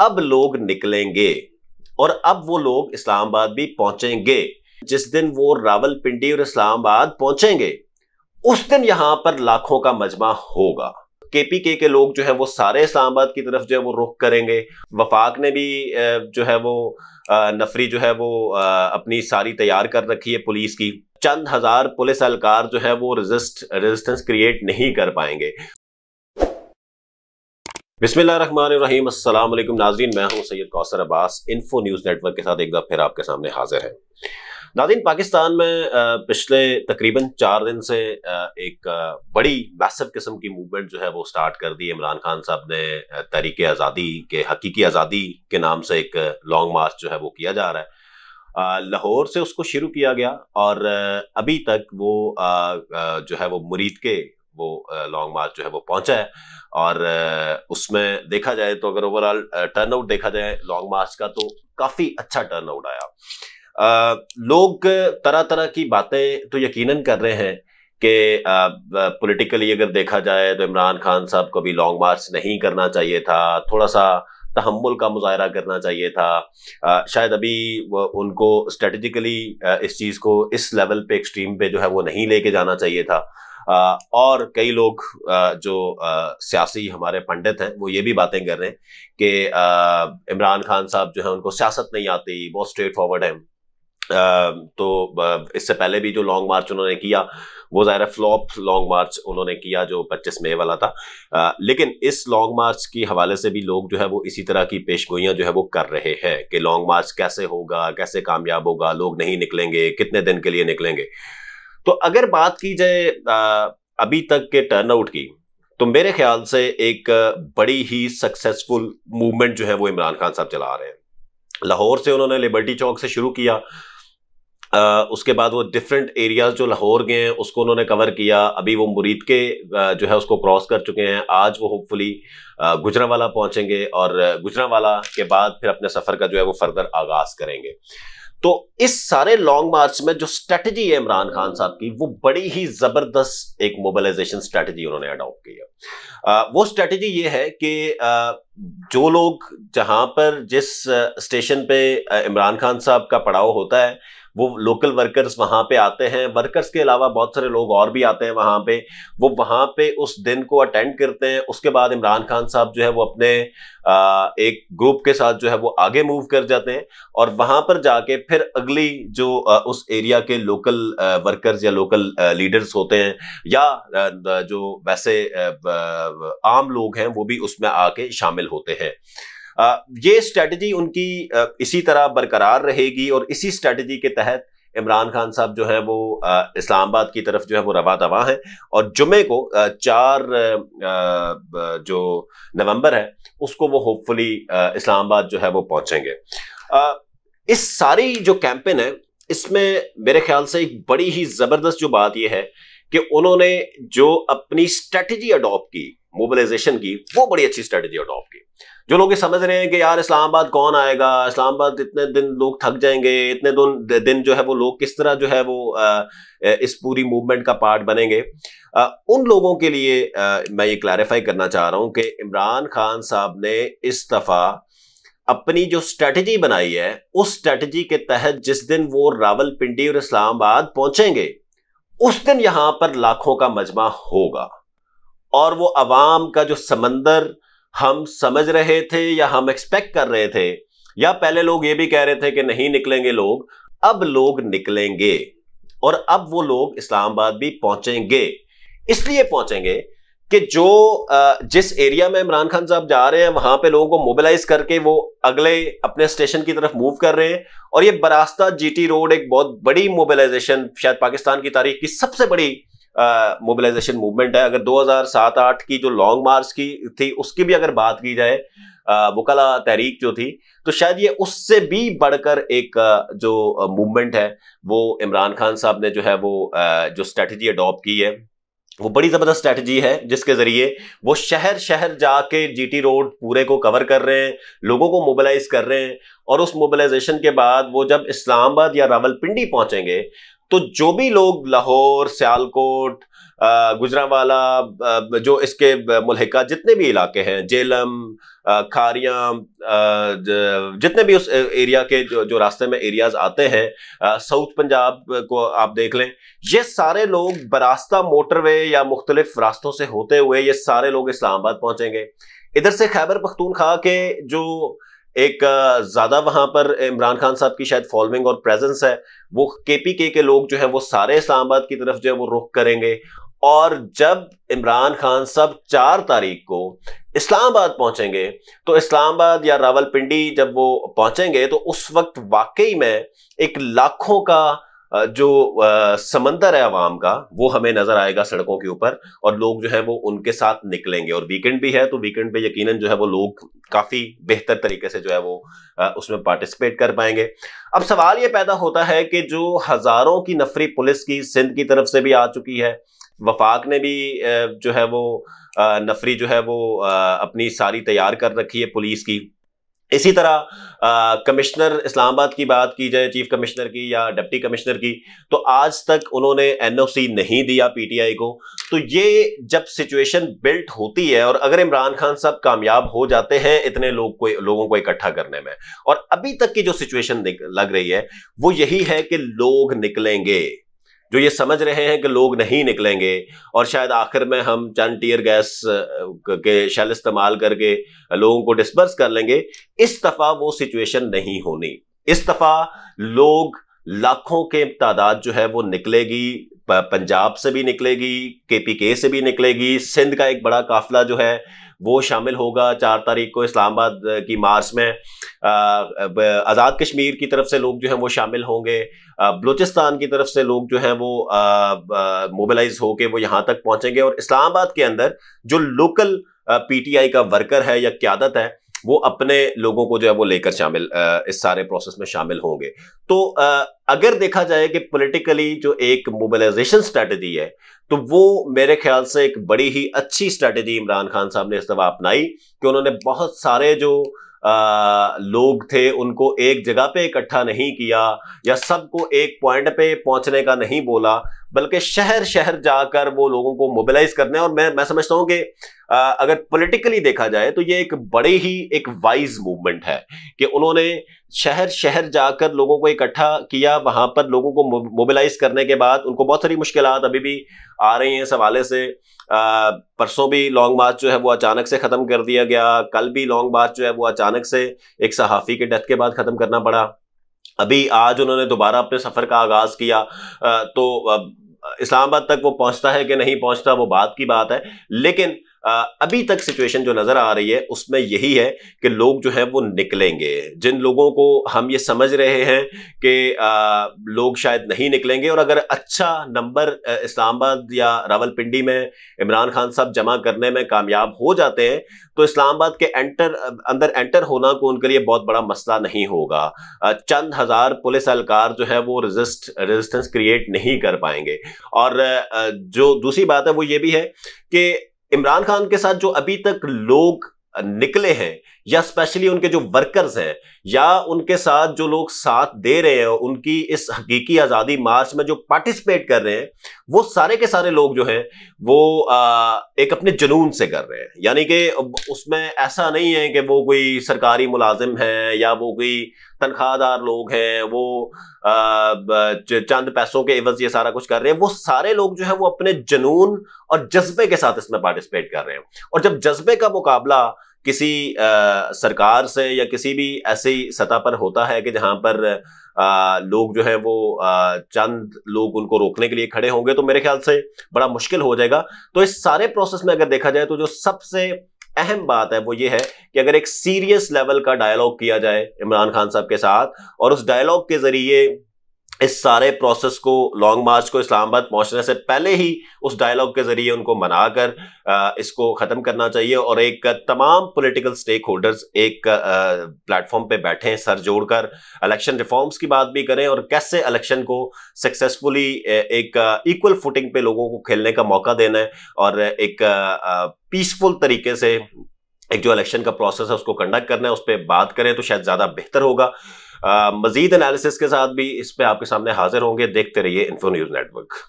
अब लोग निकलेंगे और अब वो लोग इस्लामाबाद भी पहुंचेंगे जिस दिन वो रावलपिंडी और इस्लामाबाद पहुंचेंगे उस दिन यहां पर लाखों का मजमा होगा केपीके के लोग जो है वो सारे इस्लामाबाद की तरफ जो है वो रुख करेंगे वफाक ने भी जो है वो नफरी जो है वो अपनी सारी तैयार कर रखी है पुलिस की चंद हजार पुलिस अहलकार जो है वो रेजिस्ट रेजिस्टेंस क्रिएट नहीं कर पाएंगे बिस्मिल्लाम अस्सलाम वालेकुम नाजरीन मैं हूं Syed Kausar Abbas info news network के साथ एक बार फिर आपके सामने हाजिर है नाजीन पाकिस्तान में पिछले तकरीबन चार दिन से एक बड़ी मैसिव किस्म की मूवमेंट जो है वो स्टार्ट कर दी इमरान खान साहब ने तहरीक आज़ादी के हकीकी आज़ादी के नाम से एक लॉन्ग मार्च जो है वो किया जा रहा है लाहौर से उसको शुरू किया गया और अभी तक वो जो है वो मुरीद के वो लॉन्ग मार्च जो है वो पहुंचा है और उसमें देखा जाए तो अगर ओवरऑल टर्नआउट देखा जाए लॉन्ग मार्च का तो काफी अच्छा टर्नआउट आया लोग तरह तरह की बातें तो यकीनन कर रहे हैं कि पॉलिटिकली अगर देखा जाए तो इमरान खान साहब को भी लॉन्ग मार्च नहीं करना चाहिए था थोड़ा सा तहमुल का मुजाहरा करना चाहिए था आ, शायद अभी उनको स्ट्रेटजिकली इस चीज़ को इस लेवल पे एक्सट्रीम पे जो है वो नहीं लेके जाना चाहिए था और कई लोग जो सियासी हमारे पंडित हैं वो ये भी बातें कर रहे हैं कि इमरान खान साहब जो है उनको सियासत नहीं आती बहुत स्ट्रेट फॉरवर्ड है तो इससे पहले भी जो लॉन्ग मार्च उन्होंने किया वो ज़ाहिर फ्लॉप लॉन्ग मार्च उन्होंने किया जो 25 मई वाला था आ, लेकिन इस लॉन्ग मार्च के हवाले से भी लोग जो है वो इसी तरह की पेशगोइयां जो है वो कर रहे हैं कि लॉन्ग मार्च कैसे होगा कैसे कामयाब होगा लोग नहीं निकलेंगे कितने दिन के लिए निकलेंगे तो अगर बात की जाए अभी तक के टर्नआउट की तो मेरे ख्याल से एक बड़ी ही सक्सेसफुल मूवमेंट जो है वो इमरान खान साहब चला रहे हैं लाहौर से उन्होंने लिबर्टी चौक से शुरू किया आ, उसके बाद वो डिफरेंट एरियाज जो लाहौर गए हैं उसको उन्होंने कवर किया अभी वो मुरीद के जो है उसको क्रॉस कर चुके हैं आज वो होपफुली गुजरावाला पहुंचेंगे और गुजरावाला के बाद फिर अपने सफ़र का जो है वो फर्दर आगाज़ करेंगे तो इस सारे लॉन्ग मार्च में जो स्ट्रेटजी है इमरान खान साहब की वो बड़ी ही जबरदस्त एक मोबिलाइजेशन स्ट्रेटजी उन्होंने अडॉप्ट की है वो स्ट्रेटजी ये है कि जो लोग जहां पर जिस स्टेशन पे इमरान खान साहब का पड़ाव होता है वो लोकल वर्कर्स वहाँ पे आते हैं वर्कर्स के अलावा बहुत सारे लोग और भी आते हैं वहाँ पे वो वहाँ पे उस दिन को अटेंड करते हैं उसके बाद इमरान खान साहब जो है वो अपने एक ग्रुप के साथ जो है वो आगे मूव कर जाते हैं और वहाँ पर जाके फिर अगली जो उस एरिया के लोकल वर्कर्स या लोकल लीडर्स होते हैं या जो वैसे आम लोग हैं वो भी उसमें आके शामिल होते हैं ये स्ट्रेटजी उनकी इसी तरह बरकरार रहेगी और इसी स्ट्रेटजी के तहत इमरान खान साहब जो है वो इस्लामाबाद की तरफ जो है वो रवा दवा हैं और जुमे को चार जो नवंबर है उसको वो होपफुली इस्लामाबाद जो है वो पहुंचेंगे इस सारी जो कैंपेन है इसमें मेरे ख्याल से एक बड़ी ही ज़बरदस्त जो बात यह है कि उन्होंने जो अपनी स्ट्रेटजी अडॉप्ट की मोबिलाइजेशन की वो बड़ी अच्छी स्ट्रेटेजी अडॉप्ट की जो लोग ये समझ रहे हैं कि यार इस्लामाबाद कौन आएगा इस्लामाबाद इतने दिन लोग थक जाएंगे इतने दिन दिन जो है वो लोग किस तरह जो है वो इस पूरी मूवमेंट का पार्ट बनेंगे उन लोगों के लिए मैं ये क्लैरिफाई करना चाह रहा हूँ कि इमरान खान साहब ने इस दफ़ा अपनी जो स्ट्रेटजी बनाई है उस स्ट्रेटजी के तहत जिस दिन वो रावलपिंडी और इस्लामाबाद पहुंचेंगे उस दिन यहां पर लाखों का मजमा होगा और वो अवाम का जो समंदर हम समझ रहे थे या हम एक्सपेक्ट कर रहे थे या पहले लोग ये भी कह रहे थे कि नहीं निकलेंगे लोग अब लोग निकलेंगे और अब वो लोग इस्लामाबाद भी पहुंचेंगे इसलिए पहुंचेंगे कि जो जिस एरिया में इमरान खान साहब जा रहे हैं वहां पे लोगों को मोबिलाइज करके वो अगले अपने स्टेशन की तरफ मूव कर रहे हैं और ये बरास्ता जीटी रोड एक बहुत बड़ी मोबिलाइजेशन शायद पाकिस्तान की तारीख की सबसे बड़ी मोबिलाइजेशन मूवमेंट है अगर 2007-8 की जो लॉन्ग मार्च की थी उसकी भी अगर बात की जाए वकला तहरीक जो थी तो शायद ये उससे भी बढ़कर एक जो मूवमेंट है वो इमरान खान साहब ने जो है वो जो स्ट्रेटजी अडॉप्ट की है वो बड़ी ज़बरदस्त स्ट्रेटजी है जिसके ज़रिए वो शहर शहर जाके जीटी रोड पूरे को कवर कर रहे हैं लोगों को मोबिलाइज कर रहे हैं और उस मोबिलाइजेशन के बाद वो जब इस्लामाबाद या रावलपिंडी पहुंचेंगे तो जो भी लोग लाहौर सियालकोट गुजरावाला जो इसके मुलहका जितने भी इलाके हैं जेलम खारिया जितने भी उस एरिया के जो जो रास्ते में एरियाज आते हैं साउथ पंजाब को आप देख लें ये सारे लोग बरास्ता मोटरवे या मुख्तलिफ रास्तों से होते हुए ये सारे लोग इस्लामाबाद पहुंचेंगे इधर से खैबर पख्तून खा के जो एक ज़्यादा वहां पर इमरान खान साहब की शायद फॉलोइंग और प्रेजेंस है वो के पी के के लोग जो है वो सारे इस्लामाबाद की तरफ जो है वो रुख करेंगे और जब इमरान खान सब चार तारीख को इस्लामाबाद पहुंचेंगे तो इस्लामाबाद या रावलपिंडी जब वो पहुंचेंगे तो उस वक्त वाकई में एक लाखों का जो समंदर है आवाम का वो हमें नजर आएगा सड़कों के ऊपर और लोग जो है वो उनके साथ निकलेंगे और वीकेंड भी है तो वीकेंड पे यकीनन जो है वो लोग काफी बेहतर तरीके से जो है वो उसमें पार्टिसिपेट कर पाएंगे अब सवाल ये पैदा होता है कि जो हजारों की नफरी पुलिस की सिंध की तरफ से भी आ चुकी है वफाक ने भी जो है वो नफरी जो है वो अपनी सारी तैयार कर रखी है पुलिस की इसी तरह कमिश्नर इस्लामाबाद की बात की जाए चीफ कमिश्नर की या डिप्टी कमिश्नर की तो आज तक उन्होंने एनओसी नहीं दिया पीटीआई को तो ये जब सिचुएशन बिल्ट होती है और अगर इमरान खान साहब कामयाब हो जाते हैं इतने लोग को लोगों को इकट्ठा करने में और अभी तक की जो सिचुएशन लग रही है वो यही है कि लोग निकलेंगे जो ये समझ रहे हैं कि लोग नहीं निकलेंगे और शायद आखिर में हम चंद टीयर गैस के शल इस्तेमाल करके लोगों को डिस्पर्स कर लेंगे इस दफ़ा वो सिचुएशन नहीं होनी इस दफ़ा लोग लाखों के तादाद जो है वो निकलेगी पंजाब से भी निकलेगी केपीके से भी निकलेगी सिंध का एक बड़ा काफिला जो है वो शामिल होगा चार तारीख को इस्लामाबाद की मार्च में आज़ाद कश्मीर की तरफ से लोग जो हैं वो शामिल होंगे बलूचिस्तान की तरफ से लोग जो हैं वो मोबिलाइज होके वो यहाँ तक पहुँचेंगे और इस्लामाबाद के अंदर जो लोकल पीटीआई का वर्कर है या क्यादत है वो अपने लोगों को जो है वो लेकर शामिल इस सारे प्रोसेस में शामिल होंगे तो अगर देखा जाए कि पॉलिटिकली जो एक मोबिलाइजेशन स्ट्रेटजी है तो वो मेरे ख्याल से एक बड़ी ही अच्छी स्ट्रेटजी इमरान खान साहब ने इस दफा अपनाई कि उन्होंने बहुत सारे जो आ, लोग थे उनको एक जगह पे इकट्ठा नहीं किया या सबको एक पॉइंट पे पहुंचने का नहीं बोला बल्कि शहर शहर जाकर वो लोगों को मोबिलाइज करना है और मैं मैं समझता हूं कि अगर पॉलिटिकली देखा जाए तो ये एक बड़े ही एक वाइज मूवमेंट है कि उन्होंने शहर शहर जाकर लोगों को इकट्ठा किया वहां पर लोगों को मोबिलाइज करने के बाद उनको बहुत सारी मुश्किल अभी भी आ रही हैं इस हवाले से परसों भी लॉन्ग मार्च जो है वो अचानक से ख़त्म कर दिया गया कल भी लॉन्ग मार्च जो है वो अचानक से एक सहाफ़ी के डेथ के बाद ख़त्म करना पड़ा अभी आज उन्होंने दोबारा अपने सफर का आगाज किया तो इस्लामाबाद तक वो पहुंचता है कि नहीं पहुंचता वो बात की बात है लेकिन अभी तक सिचुएशन जो नज़र आ रही है उसमें यही है कि लोग जो है वो निकलेंगे जिन लोगों को हम ये समझ रहे हैं कि लोग शायद नहीं निकलेंगे और अगर अच्छा नंबर इस्लामाबाद या रावलपिंडी में इमरान खान साहब जमा करने में कामयाब हो जाते हैं तो इस्लामाबाद के एंटर अंदर एंटर होना को उनके लिए बहुत बड़ा मसला नहीं होगा चंद हज़ार पुलिस एहलकार जो है वो रेजिस्ट रेजिस्टेंस क्रिएट नहीं कर पाएंगे और जो दूसरी बात है वो ये भी है कि इमरान खान के साथ जो अभी तक लोग निकले हैं या स्पेशली उनके जो वर्कर्स हैं या उनके साथ जो लोग साथ दे रहे हैं उनकी इस हकीकी आज़ादी मार्च में जो पार्टिसिपेट कर रहे हैं वो सारे के सारे लोग जो हैं वो आ, एक अपने जुनून से कर रहे हैं यानी कि उसमें ऐसा नहीं है कि वो कोई सरकारी मुलाजिम है या वो कोई तनख्वाहदार लोग हैं वो चंद पैसों के एवज ये सारा कुछ कर रहे हैं वो सारे लोग जो है वो अपने जुनून और जज्बे के साथ इसमें पार्टिसिपेट कर रहे हैं और जब जज्बे का मुकाबला किसी आ, सरकार से या किसी भी ऐसी सतह पर होता है कि जहां पर आ, लोग जो है वो आ, चंद लोग उनको रोकने के लिए खड़े होंगे तो मेरे ख्याल से बड़ा मुश्किल हो जाएगा तो इस सारे प्रोसेस में अगर देखा जाए तो जो सबसे अहम बात है वो ये है कि अगर एक सीरियस लेवल का डायलॉग किया जाए इमरान खान साहब के साथ और उस डायलॉग के जरिए इस सारे प्रोसेस को लॉन्ग मार्च को इस्लामाबाद पहुंचने से पहले ही उस डायलॉग के जरिए उनको मनाकर इसको ख़त्म करना चाहिए और एक तमाम पॉलिटिकल स्टेक होल्डर्स एक प्लेटफॉर्म पे बैठें सर जोड़कर इलेक्शन रिफॉर्म्स की बात भी करें और कैसे इलेक्शन को सक्सेसफुली एक इक्वल फुटिंग पे लोगों को खेलने का मौका देना है और एक पीसफुल तरीके से एक जो इलेक्शन का प्रोसेस है उसको कंडक्ट करना है उस पर बात करें तो शायद ज़्यादा बेहतर होगा मजीद एनालिसिस के साथ भी इस पर आपके सामने हाजिर होंगे देखते रहिए इन्फो न्यूज़ नेटवर्क